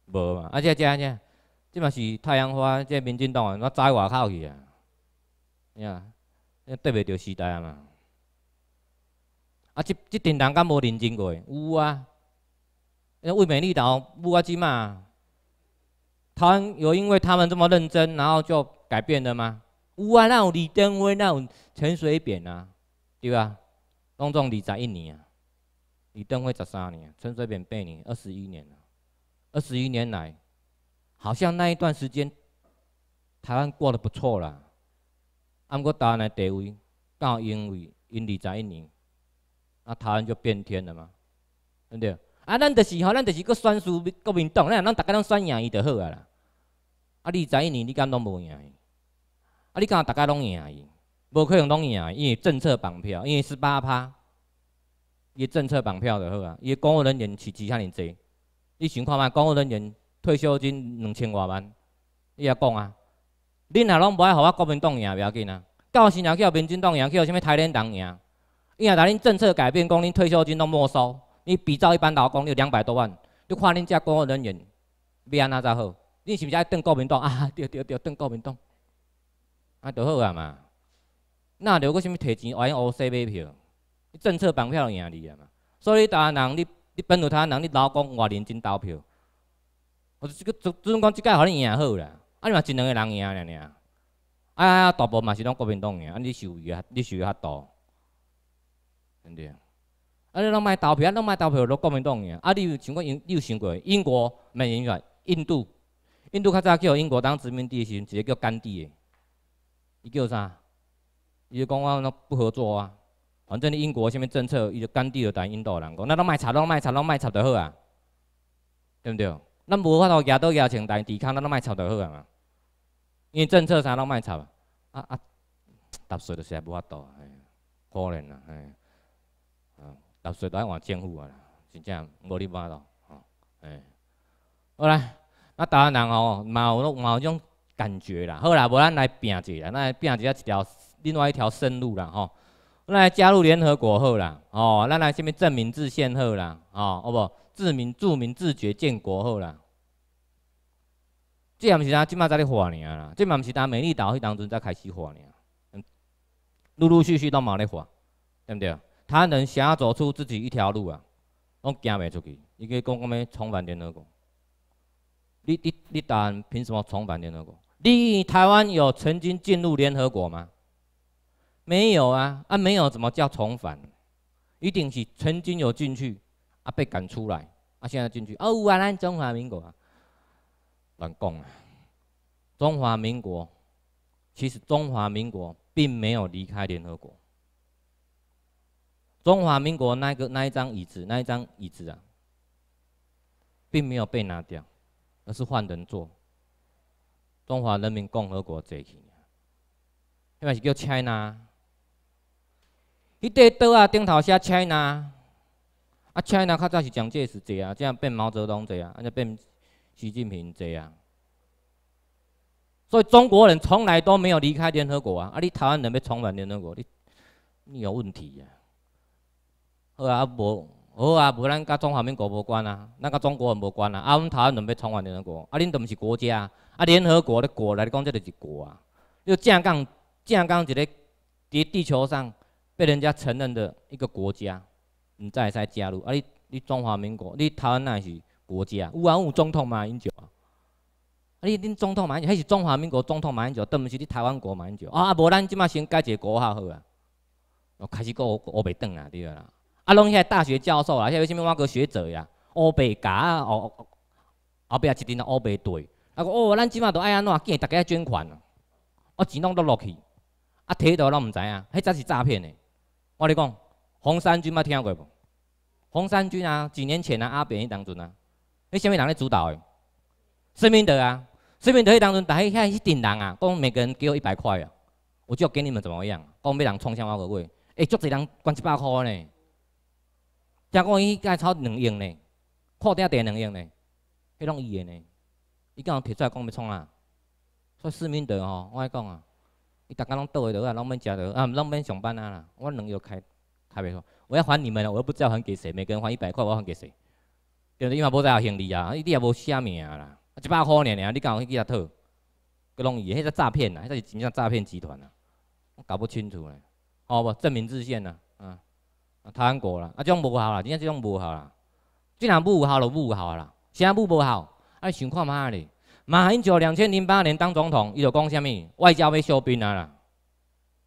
无嘛？而且这这，这嘛是太阳花这民进党我栽外口去啊，呀？跟袂着时代嘛？啊，这这阵人敢无认真过？有啊。那魏美丽岛不瓜机嘛？台湾有因为他们这么认真，然后就改变了吗？有啊，那有李登辉那陈水扁啊，对吧？拢总李在一年啊，李登辉十三年，陈水扁八年，二十一年了。二十一年来，好像那一段时间，台湾过得不错了。按过台湾的地位，刚好因为因李在一年，那台湾就变天了嘛，对不对？啊，咱就是吼，咱就是搁选输国民党，咱咱逐家拢选赢伊就好啊啦。啊，你早一年你敢拢无赢伊？啊，你敢逐家拢赢伊，无可能拢赢伊，因为政策绑票，因为十八趴，伊政策绑票就好啊。伊公务人员是其遐尼济？你想看嘛？公务人员退休金两千外万，伊也讲啊，恁若拢无爱互我国民党赢袂要紧啊。到时若去互民党赢，去互啥物台联党赢，伊若等恁政策改变，讲恁退休金拢没收。你比照一般老讲，你有两百多万，你看恁遮公务人员，要安那才好？你是不是爱邓国民党啊？对对对，邓国民党，啊，就好啊嘛。那着个啥物？摕钱来乌西买票，政策绑票赢你啊嘛。所以台湾人，你你本土台湾人，你老讲外认真投票，我即个只阵讲，即届互你赢好啦。啊，你嘛真两个人赢了尔啊，啊，大部分嘛是拢国民党赢，啊，你收益你收益较大，真对。啊！你拢卖投票，啊！你卖投票，我都讲袂当啊！你有想过英？你有想过英国、美国、印度、印度较早叫英国当殖民地时，直接叫甘地。伊叫啥？伊就讲啊，咱不合作啊。反正英国啥物政策，伊就甘地就当印度人讲。那拢卖插，拢卖插，拢卖插就好啊。对不对？咱无法度举倒举枪、带抵抗咱拢卖插就好啊嘛。因为政策啥，拢卖插，啊啊，踏税就是也无法度，哎，可怜啊，哎。淡都爱换政府啊，真正无理霸道。哦，哎，好啦，那台湾然有毛路有种感觉啦，好啦，无咱来拼一下啦，来拼一下一条另外一条生路啦，吼，咱来加入联合国好啦，哦，咱来啥物证明自宪好啦，哦，好无？自明、著名、自觉建国好啦。这也毋是咱即麦在咧画尔啦，这嘛毋是他美丽岛当中才开换画嗯，陆陆续续都嘛咧画？对不对？他能想走出自己一条路啊，拢行袂出去。伊个讲讲要重返联合国，你你你但凭什么重返联合国？你台湾有曾经进入联合国吗？没有啊，啊没有，怎么叫重返？一定是曾经有进去啊，被赶出来啊，现在进去哦啊，咱中华民国啊，难讲啊。中华民国其实中华民国并没有离开联合国。中华民国那个那一张椅子，那一张椅子啊，并没有被拿掉，而是换人坐。中华人民共和国坐去，迄是叫 China，迄块桌啊顶头写 China，啊 China 较早是蒋介石坐啊，这样变毛泽东坐啊，安尼变习近平坐啊？所以中国人从来都没有离开联合国啊！啊，你台湾人要重返联合国，你你有问题呀！好啊，无好啊，无咱甲中华民国无关啊，咱甲中国也无关啊。啊，阮头湾准备创完联合国，啊，恁都毋是国家啊。啊，联合国的国来讲，即著是国啊。就正刚正刚一个伫地球上被人家承认的一个国家，才再使加入。啊，你你中华民国，你台湾那是国家？有啊，有总统嘛？英九啊，你恁总统嘛英九，迄是中华民国总统嘛英九，都毋是你台湾国嘛英九啊，无咱即马先改一个国较好啊。开始学学袂转啊，对个啦。啊，拢遐大学教授啊，遐为虾物外国学者呀？乌白假啊，后后壁一阵啊，乌白队，啊！哦，咱即满都爱安怎，见逐家捐款啊，我拢落落去啊，摕倒拢毋知影，迄只是诈骗的。我你讲红山军捌听过无？红山军啊，几年前啊，阿扁迄当阵啊，迄啥物人咧主导诶？孙明德啊，孙明德迄当阵，但迄遐一定人啊，讲每个人给我一百块啊，我就给你们怎么样？讲要人创啥外国要哎，足济人捐一百块呢。正讲伊盖草两样咧，裤底垫两样咧，迄拢伊个呢，伊叫人摕出来讲要创呐，所以市民在吼，我爱讲啊，伊逐家拢倒去倒啊，拢免食着，啊，拢免上班啊啦，我两药开开袂错，我要还你们了，我又不知道还给谁，每个人还一百块，我还给谁？对不对？伊嘛无在号行李啊，伊你也无写名啦，一百块尔尔，你有去几啊套？佮拢伊，迄只诈骗啊，迄个是真正诈骗集团啊，我搞不清楚嘞，好不？证明自现呐，嗯。啊，太难过啦，啊，这种无效啦，真正这种无效啦，这若欲无效就无效啦，啥欲无效，啊，想看嘛哩？马英九两千零八年当总统，伊就讲啥物？外交要烧兵啊啦！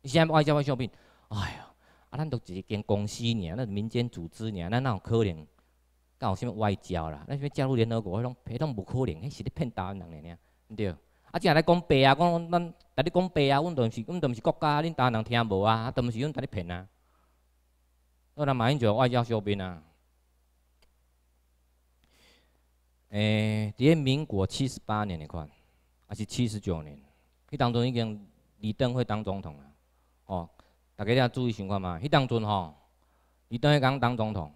伊现在外交要烧兵，哎呀，啊，咱都一间公司尔，那民间组织尔，咱哪有可能搞啥物外交啦？那啥物加入联合国迄种，迄种无可能，迄是咧骗台湾人哩尔，对？啊，即若来讲白啊，讲咱，逐你讲白啊，我毋是，我毋是国家，恁台湾人听无啊？啊，毋是阮逐日你骗啊。我来马英九外交小兵啊！诶，在民国七十八年诶款，还是七十九年，迄当中已经李登辉当总统了，哦，大家要注意情况嘛，迄当中吼，李登辉刚当总统，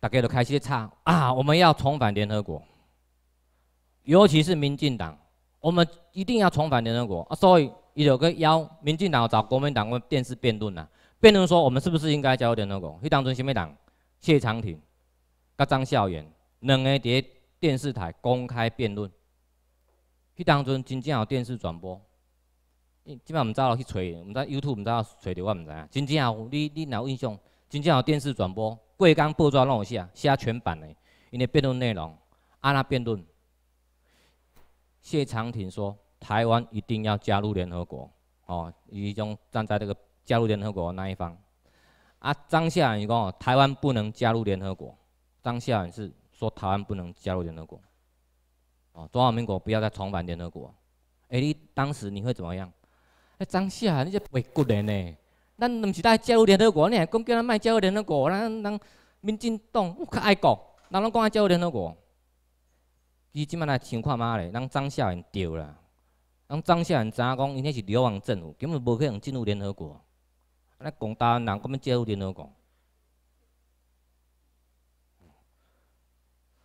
大家都开始唱啊，我们要重返联合国，尤其是民进党，我们一定要重返联合国啊！所以，伊就去邀民进党找国民党去电视辩论啦。辩论说，我们是不是应该加入联合国？去当中是物人？谢长廷、甲张孝元两个伫电视台公开辩论。去当中真正有电视转播，即摆毋知落去找，毋知 YouTube 毋知找着，我毋知影。真正有，你你若有印象，真正有电视转播，过江报纸拢有写，写全版的，因为辩论内容安那辩论。谢长廷说，台湾一定要加入联合国。哦，已种站在这个。加入联合国那一方，啊，张夏仁讲台湾不能加入联合国。张夏仁是说台湾不能加入联合国。哦，中华民国不要再重返联合国。哎，你当时你会怎么样？哎，张夏仁，你这外国人呢？咱毋是在加入联合国呢？讲叫咱卖加入联合国，咱咱民进党我较爱国，哪拢讲爱加入联合国？其实，即满来想看嘛咧，人张夏人对啦。人张夏人知影讲，因迄是流亡政府，根本无可能进入联合国。咱广大人，咁样接触点讲。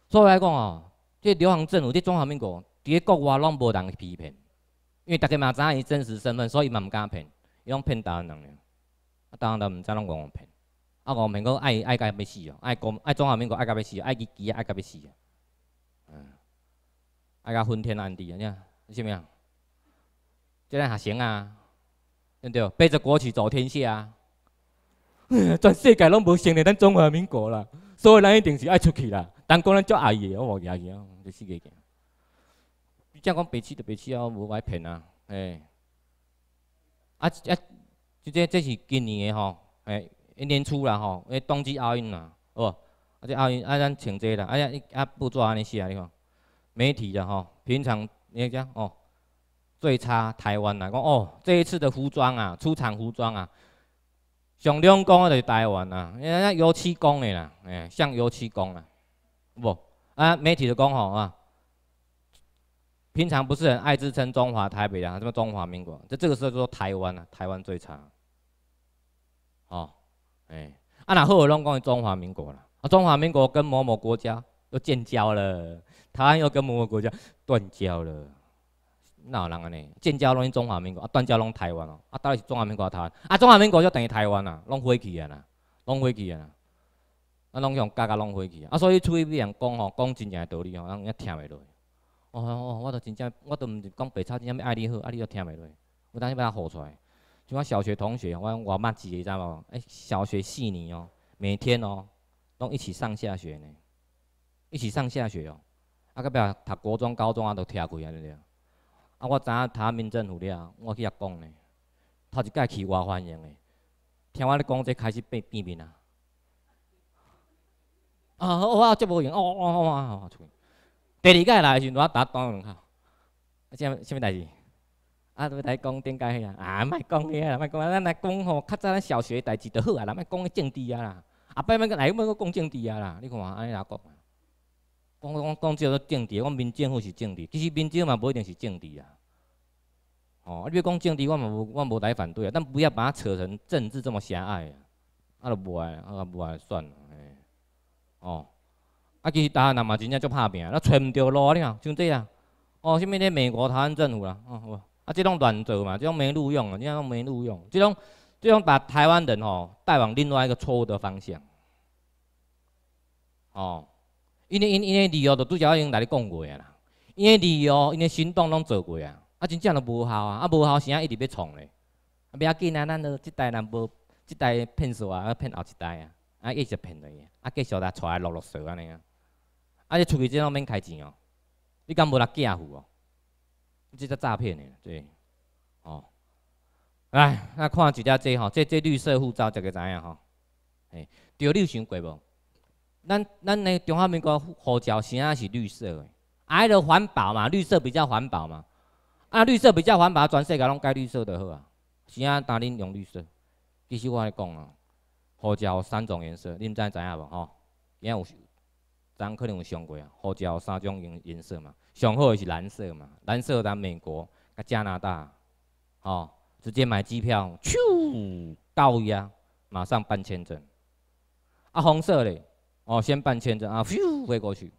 所以来讲哦，这刘行政有啲装民国伫咧国外拢无人批评，因为大家嘛知伊真实身份，所以嘛唔敢骗，用骗大个人。啊，大个人唔知啷讲骗。啊，我骗佫爱爱甲欲死哦，爱讲爱装下民国爱欲死哦，爱起机啊爱甲欲死啊，嗯，爱甲昏天暗地个㖏，你知咪啊？即个学生啊！对不对？背着国旗走天下啊！全世界拢无承认咱中华民国啦，所以咱一定是爱出去啦。但官咱足爱伊个，我无惹伊啊，你死几件？即讲白痴就白痴啊，无爱骗啊，哎。啊啊，即个这是今年的吼，哎，年初啦吼，哎，冬季奥运啦，好不？啊，这奥运啊，咱穿这啦，啊呀，啊不做安尼死啊，你看媒体的吼，平常人家哦。最差台湾啦！讲哦，这一次的服装啊，出厂服装啊，上两公的就是台湾啊，因为那油漆工的啦，哎，像油漆工啊，不啊媒体的工吼啊，平常不是很爱自称中华台北啊，什么中华民国，在这个时候就说台湾啊，台湾最差，哦，哎，啊那后我拢讲中华民国啦，中华民国跟某某国家又建交了，台湾又跟某某国家断交了。哪有人安尼？建交拢中华民国，啊断交拢台湾哦。啊，到底是中华民国台湾。啊，中华民国就等于台湾啊，拢废去啊啦，拢废去啊啦，啊，拢用教加拢废去啊。啊，所以出去俾人讲吼，讲真正道理吼，人也听袂落。哦哦，我都真正，我都唔是讲白差，真正要爱你好，啊，你都听袂落。有当时把他吼出来，像我小学同学，我我嘛记得，知道无？哎，小学四年哦，每天哦，拢一起上下学呢，一起上下学哦。啊，到边读国中、高中啊，都拆开安尼样。啊我知影头民政有了我去遐讲咧头一摆去我欢迎诶听我咧讲这开始变变面啊啊好啊足无闲哦哦哦哦哦第二摆来诶时阵我搭挡啊啥物啥物代志啊着欲甲伊讲顶届迄啊啊莫讲迄啊莫讲咱来讲吼较早咱小学诶代志着好啊啦莫讲迄政治啊啦啊，壁欲甲来欲佫讲政治啊啦你看安尼甲讲讲讲讲，即个政治，讲民政府是政治，其实民政府嘛，不一定是政治啊。哦，你要讲政治，我嘛无，我无来反对啊。但不要把它扯成政治这么狭隘啊，啊，就无啊，啊，无爱算了。哎，哦，啊，其实答案人嘛，真正足怕命，那揣唔着路啊，你看，像这样，哦，什么咧美国台湾政府啦，哦，啊，这种乱做嘛，这种没录用啊，你种没录用，这种这种把台湾人哦带往另外一个错误的方向，哦。因为因因为字哦，都拄只已经来你讲过啊啦。因为字哦，因为行动拢做过啊，啊真正都无效啊，啊无效是一直要创啊袂要紧啊，咱都即代人无，即代骗术啊，骗后一代啊，啊一直骗落去，啊继续来揣来落落手安尼啊。啊，你出去即拢免开钱哦，你敢无来寄付哦？即只诈骗诶，对，哦，哎，那看一只这吼，这这绿色护照这个知影吼？嘿，对，你有想过无？咱咱的中华民国护照啥是绿色的，挨着环保嘛，绿色比较环保嘛。啊，绿色比较环保，全世界拢改绿色就好啊。啥当恁用绿色？其实我来讲啊，护照三种颜色，恁知影无吼？以前有，咱可能有上过啊。护照三种颜颜色嘛，上好的是蓝色嘛。蓝色咱美国、甲加拿大，吼，直接买机票，咻，到伊啊，马上办签证。啊，红色嘞。哦，先办签证啊，咻飞过去，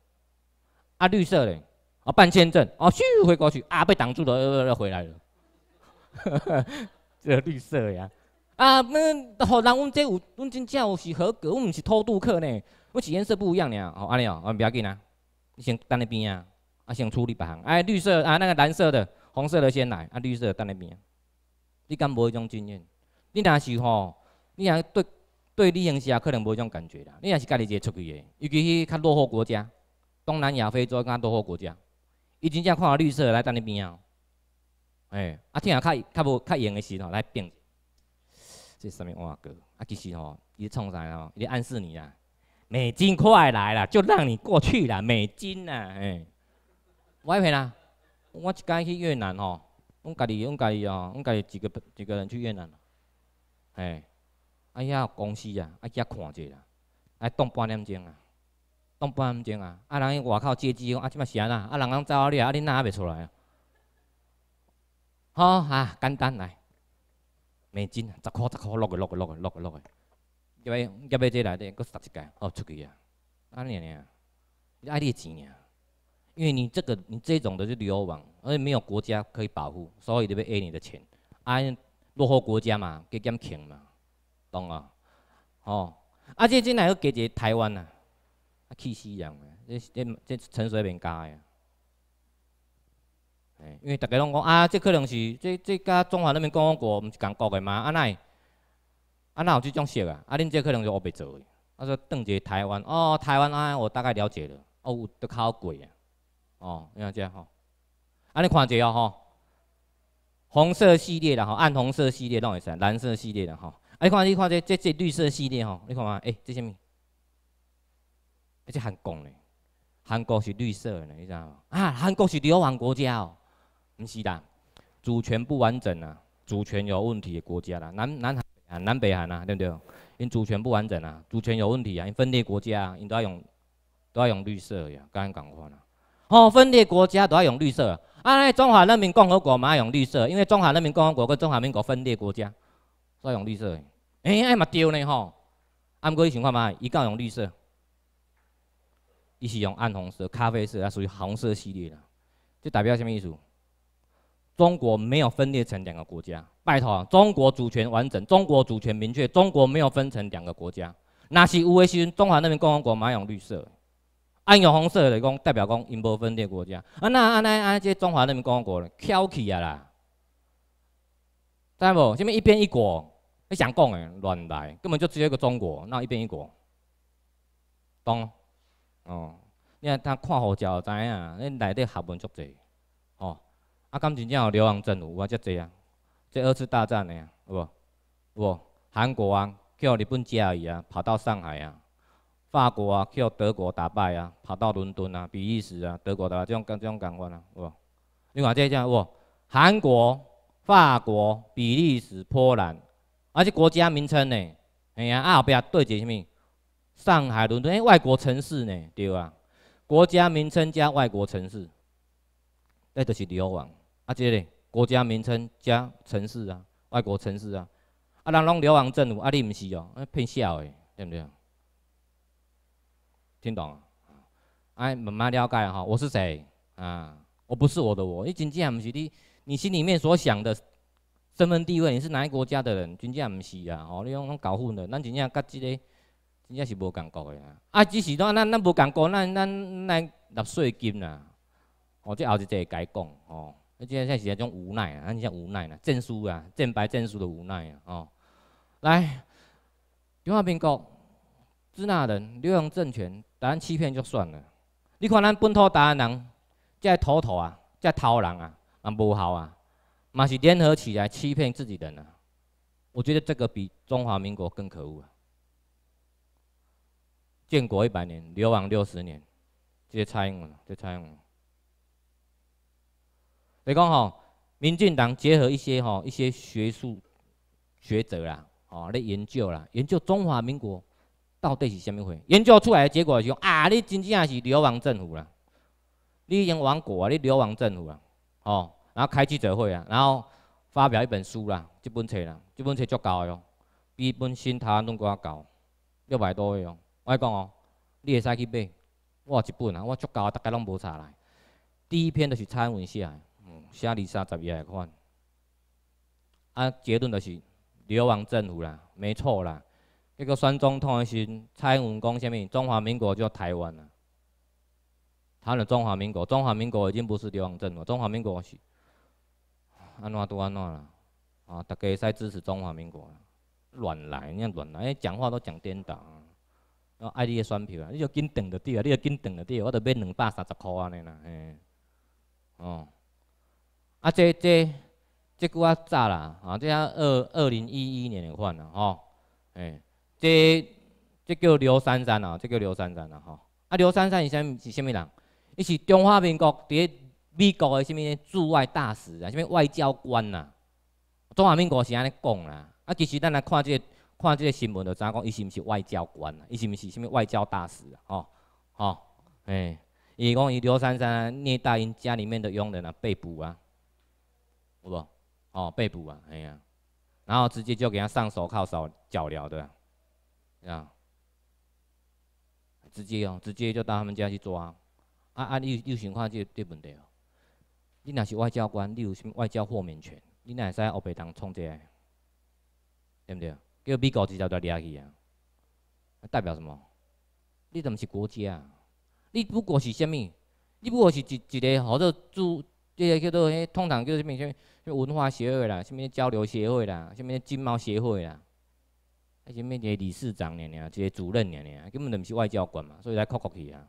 啊绿色的，啊办签证，哦咻飞过去，啊被挡住了，又又回来了，这绿色呀，啊，那哦，人，我们这有，我们真正有是合格，我们是偷渡客呢，我们是颜色不一样呢，哦，安尼哦，我们不要紧啊，你先等那边啊，啊先处理吧。哎，绿色，啊那个蓝色的，红色的先来，啊绿色的等那边，你敢无迄种经验？你若是吼，你若对。对旅行社可能无种感觉啦，你也是家己一个出去的，尤其是较落后国家，东南亚、非洲较落后国家，伊真正看到绿色来在你边啊，哎，啊听下较较无较闲的时候来变，这啥物话过？啊其实吼，伊创啥吼，伊暗示你啦，美金快来啦，就让你过去啦，美金啦，哎，我以前啦，我一工去越南吼，我家己我家己哦，我家己几个几个人去越南，哎。啊！遐公司啊，啊遐看者啦，啊冻半点钟啊，冻半点钟啊，啊人伊外口接机讲啊，即嘛是安那？啊人讲走啊里啊，恁哪袂出来啊？好啊，简单来，美金十块十块落去落去落去落去，要欲要欲这来滴，佫十一个哦出去啊！安尼啊，伊爱你钱啊，因为你这个你这种都是旅游网，而且没有国家可以保护，所以就要 A 你的钱。啊，落后国家嘛，佮减轻嘛。懂啊，吼！啊，即即来去加一个台湾啊，啊，气死人！即即即陈水扁教个，因为大家拢讲啊，即可能是即即甲中华人民共和国毋是共国的嘛？啊那，啊那有即种色啊？啊恁即可能是学袂做的。啊说转一个台湾，哦，台湾啊，我大概了解了，哦，着考贵啊！哦，㖏遮吼，啊你看遮个吼，红色系列的吼，暗红色系列拢会使，蓝色系列的吼。你看你看这这这绿色系列吼，你看嘛，诶，这什么？这韩国呢？韩国是绿色的呢，你知道吗？啊，韩国是流亡国家哦，不是啦，主权不完整啊，主权有问题的国家啦，南南韩啊，南北韩啊，对不对？因主权不完整啊，主权有问题啊，因分裂国家，因都要用都要用绿色呀，刚刚讲过啦，哦，分裂国家都要用绿色，啊，中华人民共和国嘛用绿色，因为中华人民共和国跟中华民国分裂国家，都要用绿色。哎，哎嘛对呢吼？按过你情况嘛，一杠用绿色，伊是用暗红色、咖啡色，它属于红色系列的，就代表什么意思？中国没有分裂成两个国家，拜托，中国主权完整，中国主权明确，中国没有分成两个国家。那是乌龟是中华人民共和国？嘛用绿色，暗用红色的讲代表讲英无分裂国家。啊，那啊那啊这中华人民共和国了，翘起啊啦，知无？什么一边一国。你想讲诶，乱来，根本就只有一个中国，那一边一国，懂哦？你看他看护照知影，恁内底学问足济哦。啊，敢真正流亡政府有啊，足济啊。这二次大战诶，有无有无？韩国啊，去日本家去啊，跑到上海啊，法国啊，去德国打败啊，跑到伦敦啊，比利时啊，德国的这种这种感觉啊，是无？你看即家哇！韩国、法国、比利时、波兰。而且国家名称呢？吓啊，啊后壁对者啥物？上海、伦敦，哎，外国城市呢？对啊，国家名称加外国城市，咧就是流亡。啊，即咧国家名称加城市啊，外国城市啊，啊，人拢旅游网正啊，你毋是哦，骗笑的，对不对？听懂？哎，慢慢了解吼，我是谁？啊，我不是我的我，你真正毋是你，你心里面所想的。身份地位，你是哪一国家的人？真正毋是啊！哦，你讲讲搞混了，咱真正甲即个真正是无共过的啊！啊，只是讲咱咱无共过，咱咱咱纳税金啊！哦，这后日再改讲吼、哦，这这是一种无奈啊，真正无奈啊，证书啊，正白证书都无奈啊！哦，来，中华民国，支那人流洋政权，答案欺骗就算了。你看咱本土答案人，这土土啊，这偷人啊，啊无效啊！马是联合起来欺骗自己人啊！我觉得这个比中华民国更可恶啊！建国一百年，流亡六十年，这些差英文，这差英文，你讲吼，民进党结合一些吼一些学术学者啦，哦，来研究啦，研究中华民国到底是什么会？研究出来的结果是讲啊，你真正是流亡政府啦，你已经亡国啊，你流亡政府啦，吼。然后开记者会啊，然后发表一本书啦，这本册啦，这本册足够哦，比本新台湾都高，六百多哦。我讲哦，你会使去买，我有一本啊，我足够，大家拢无差啦。第一篇就是蔡英文写，写二三十页看，啊结论就是流亡政府啦，没错啦。那个选总统诶时，蔡文讲啥物？中华民国叫台湾啊，他的中华民国，中华民国已经不是流亡政府，中华民国是。安怎都安怎啦，啊！大家会使支持中华民国啦，乱来，你讲乱来，哎，讲话都讲颠倒。那爱你的选票，啊，你著紧订著对啊，你著紧订著对我著买两百三十块安尼啦，嘿，哦，啊，这这，即久啊，早啦，啊，这啊二二零一一年款啦，吼，哎，这这叫刘三珊啊，这叫刘三珊啦，吼，啊，刘三珊是啥？是啥物人？伊是中华民国第。一。美国的什物驻外大使啊，什物外交官啊？中华民国是安尼讲啦。啊，其实咱来看即、个看即个新闻，就影讲？伊是毋是外交官啊？伊是毋是什物外交大使啊？哦，哦，哎，伊讲伊刘珊珊聂大英家里面的佣人啊，被捕啊，有无？哦，被捕啊，哎呀，然后直接就给他上手铐、手脚镣的，啊，直接哦，直接就到他们家去抓，按按例例情况去去问题哦。你若是外交官，你有啥物外交豁免权，你若会使黑白党冲这，对毋对？叫美国直接就掠去啊！代表什么？你怎么是国家啊？你不过是啥物？你不过是一一个叫做驻，这个叫做个，通常叫做啥物？啥物文化协会啦，啥物交流协会啦，啥物金毛协会啦，啊，啥一个理事长尔尔，一个主任尔尔，根本就毋是外交官嘛，所以才扣扣去啊，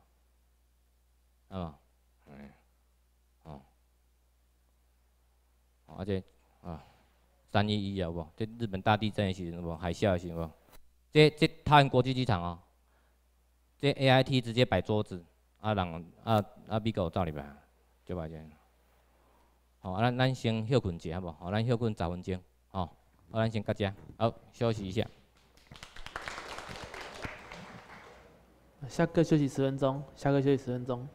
啊。而且，啊，三一一有无？这日本大地震也是无，海啸也是无。这这桃园国际机场哦，这 A I T 直接摆桌子，啊人啊啊比较有道理吧？就摆这。好，咱咱先休困一下好无？好，咱休困十分钟。好，好，咱先到这。好，休息一下。下课休息十分钟。下课休息十分钟。